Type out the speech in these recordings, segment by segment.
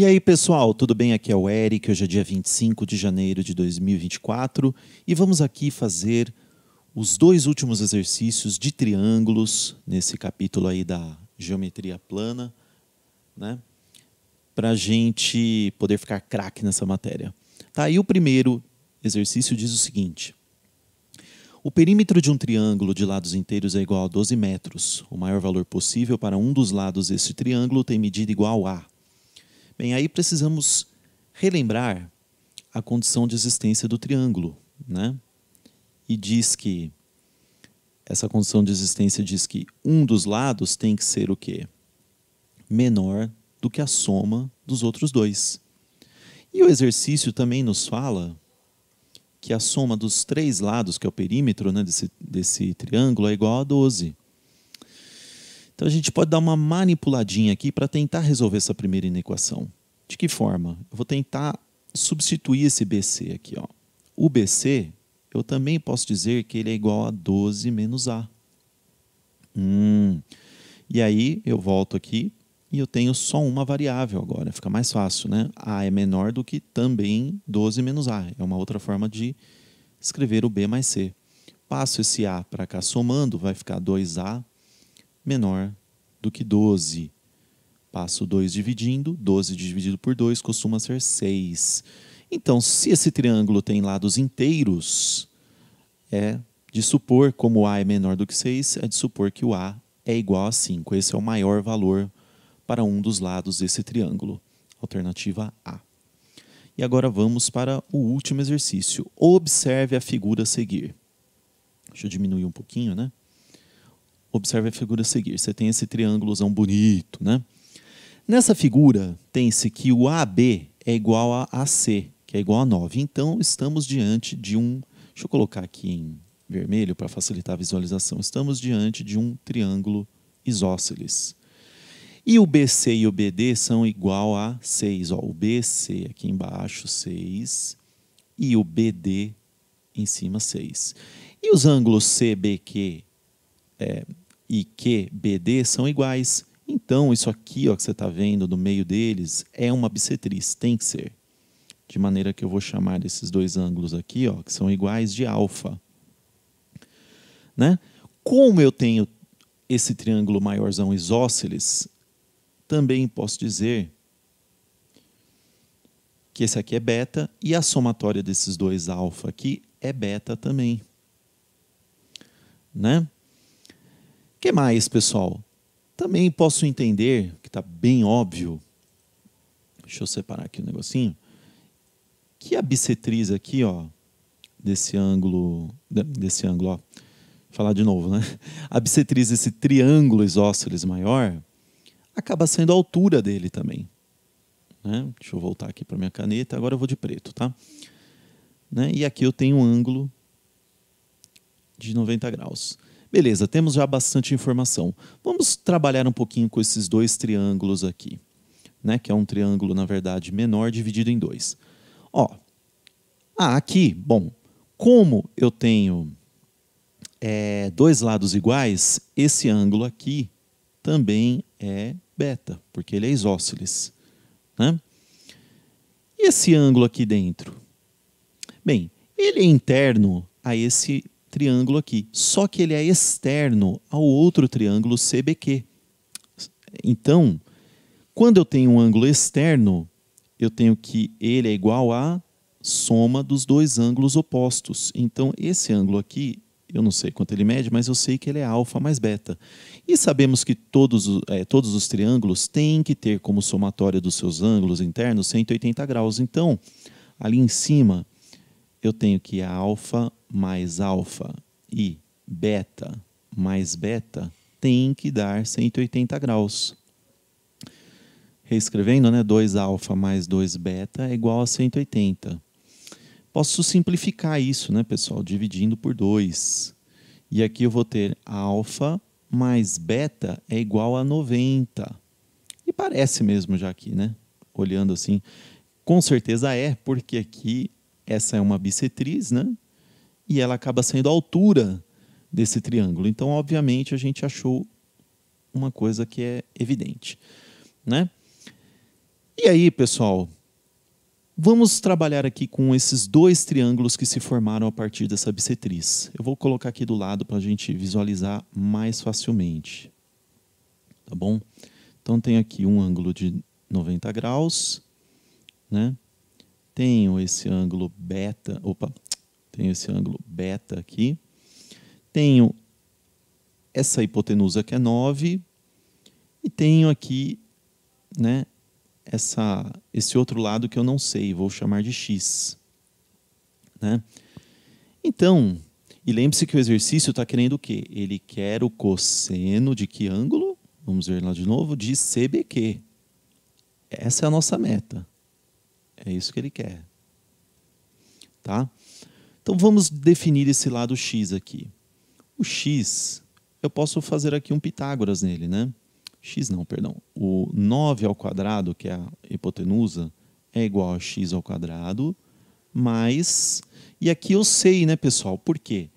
E aí, pessoal, tudo bem? Aqui é o Eric. Hoje é dia 25 de janeiro de 2024 e vamos aqui fazer os dois últimos exercícios de triângulos nesse capítulo aí da geometria plana, né? Para a gente poder ficar craque nessa matéria. Tá? E o primeiro exercício diz o seguinte: o perímetro de um triângulo de lados inteiros é igual a 12 metros. O maior valor possível para um dos lados desse triângulo tem medida igual a Bem, aí precisamos relembrar a condição de existência do triângulo, né? E diz que essa condição de existência diz que um dos lados tem que ser o quê? Menor do que a soma dos outros dois. E o exercício também nos fala que a soma dos três lados, que é o perímetro né, desse, desse triângulo, é igual a 12. Então a gente pode dar uma manipuladinha aqui para tentar resolver essa primeira inequação. De que forma? Eu vou tentar substituir esse BC aqui. Ó. O BC, eu também posso dizer que ele é igual a 12 menos A. Hum. E aí eu volto aqui e eu tenho só uma variável agora. Fica mais fácil, né? A é menor do que também 12 menos A. É uma outra forma de escrever o B mais C. Passo esse A para cá somando, vai ficar 2A menor do que 12. Passo 2 dividindo, 12 dividido por 2 costuma ser 6. Então, se esse triângulo tem lados inteiros, é de supor, como A é menor do que 6, é de supor que o A é igual a 5. Esse é o maior valor para um dos lados desse triângulo. Alternativa A. E agora vamos para o último exercício. Observe a figura a seguir. Deixa eu diminuir um pouquinho, né? Observe a figura a seguir. Você tem esse triângulozão bonito, né? Nessa figura, tem-se que o AB é igual a AC, que é igual a 9. Então, estamos diante de um... Deixa eu colocar aqui em vermelho para facilitar a visualização. Estamos diante de um triângulo isósceles. E o BC e o BD são igual a 6. Ó, o BC aqui embaixo, 6. E o BD em cima, 6. E os ângulos CBQ é, e QBD são iguais. Então, isso aqui ó, que você está vendo no meio deles é uma bissetriz, tem que ser. De maneira que eu vou chamar esses dois ângulos aqui, ó, que são iguais de alfa. Né? Como eu tenho esse triângulo maiorzão isósceles, também posso dizer que esse aqui é beta e a somatória desses dois alfa aqui é beta também. Né? que mais, pessoal? Também posso entender, que está bem óbvio, deixa eu separar aqui o um negocinho, que a bissetriz aqui, ó, desse ângulo, desse ângulo, ó, vou falar de novo, né? A bissetriz desse triângulo isósceles maior acaba sendo a altura dele também. Né? Deixa eu voltar aqui para minha caneta, agora eu vou de preto, tá? Né? E aqui eu tenho um ângulo de 90 graus. Beleza, temos já bastante informação. Vamos trabalhar um pouquinho com esses dois triângulos aqui, né? que é um triângulo, na verdade, menor dividido em dois. Ó, ah, aqui, bom, como eu tenho é, dois lados iguais, esse ângulo aqui também é beta, porque ele é isósceles. Né? E esse ângulo aqui dentro? Bem, ele é interno a esse triângulo aqui, só que ele é externo ao outro triângulo CBQ. Então, quando eu tenho um ângulo externo, eu tenho que ele é igual à soma dos dois ângulos opostos. Então, esse ângulo aqui, eu não sei quanto ele mede, mas eu sei que ele é alfa mais beta. E sabemos que todos, é, todos os triângulos têm que ter como somatória dos seus ângulos internos 180 graus. Então, ali em cima, eu tenho que a alfa mais alfa e beta mais beta tem que dar 180 graus. Reescrevendo, né, 2 alfa mais 2 beta é igual a 180. Posso simplificar isso, né, pessoal, dividindo por 2. E aqui eu vou ter alfa mais beta é igual a 90. E parece mesmo já aqui, né? Olhando assim, com certeza é, porque aqui essa é uma bissetriz, né? e ela acaba sendo a altura desse triângulo. Então, obviamente, a gente achou uma coisa que é evidente, né? E aí, pessoal, vamos trabalhar aqui com esses dois triângulos que se formaram a partir dessa bissetriz. Eu vou colocar aqui do lado para a gente visualizar mais facilmente, tá bom? Então, tenho aqui um ângulo de 90 graus, né? Tenho esse ângulo beta, opa, tenho esse ângulo beta aqui. Tenho essa hipotenusa que é 9. E tenho aqui né, essa, esse outro lado que eu não sei, vou chamar de x. Né? Então, e lembre-se que o exercício está querendo o quê? Ele quer o cosseno de que ângulo? Vamos ver lá de novo, de CBQ. Essa é a nossa meta. É isso que ele quer. Tá? Então vamos definir esse lado x aqui. O x, eu posso fazer aqui um Pitágoras nele, né? x não, perdão. O 9 ao quadrado, que é a hipotenusa, é igual a x ao quadrado mais e aqui eu sei, né, pessoal, por quê?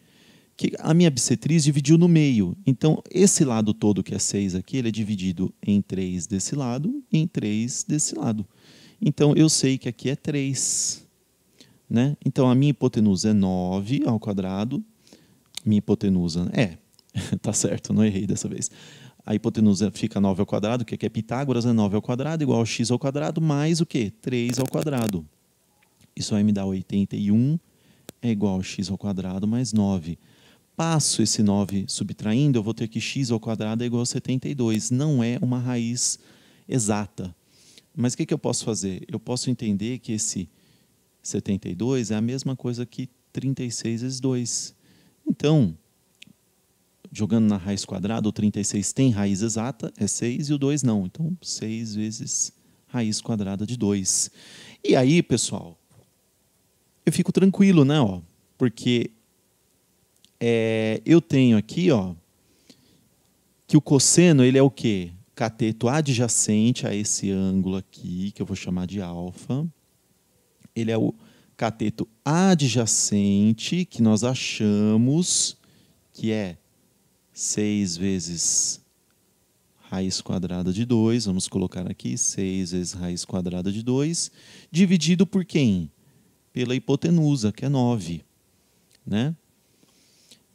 Que a minha bissetriz dividiu no meio. Então, esse lado todo, que é 6 aqui, ele é dividido em 3 desse lado e em 3 desse lado. Então, eu sei que aqui é 3. Né? Então, a minha hipotenusa é 9 ao quadrado. Minha hipotenusa é, tá certo, não errei dessa vez. A hipotenusa fica 9 ao quadrado, que é, é Pitágoras, é né? 9 ao quadrado, igual a x ao quadrado, mais o quê? 3 ao quadrado. Isso aí me dá 81, é igual a x ao quadrado mais 9. Passo esse 9 subtraindo, eu vou ter que x ao quadrado é igual a 72. Não é uma raiz exata. Mas o que, que eu posso fazer? Eu posso entender que esse 72 é a mesma coisa que 36 vezes 2. Então, jogando na raiz quadrada, o 36 tem raiz exata, é 6, e o 2 não. Então, 6 vezes raiz quadrada de 2. E aí, pessoal, eu fico tranquilo, né? Ó, porque é, eu tenho aqui ó, que o cosseno ele é o quê? Cateto adjacente a esse ângulo aqui, que eu vou chamar de alfa ele é o cateto adjacente que nós achamos que é 6 vezes raiz quadrada de 2, vamos colocar aqui 6 vezes raiz quadrada de 2, dividido por quem? Pela hipotenusa, que é 9, né?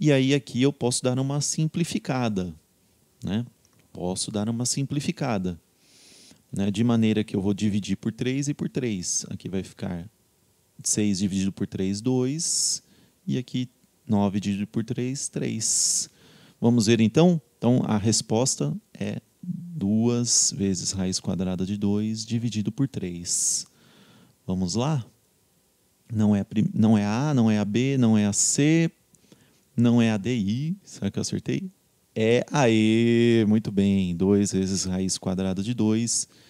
E aí aqui eu posso dar uma simplificada, né? Posso dar uma simplificada. Né? De maneira que eu vou dividir por 3 e por 3. Aqui vai ficar 6 dividido por 3, 2. E aqui 9 dividido por 3, 3. Vamos ver então? Então a resposta é 2 vezes raiz quadrada de 2 dividido por 3. Vamos lá? Não é, a não é a A, não é a B, não é a C, não é a DI. Será que eu acertei? É a Muito bem. 2 vezes raiz quadrada de 2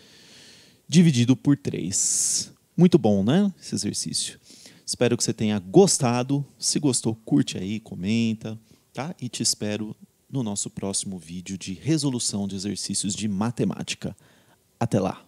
dividido por 3. Muito bom, né? Esse exercício. Espero que você tenha gostado. Se gostou, curte aí, comenta, tá? E te espero no nosso próximo vídeo de resolução de exercícios de matemática. Até lá!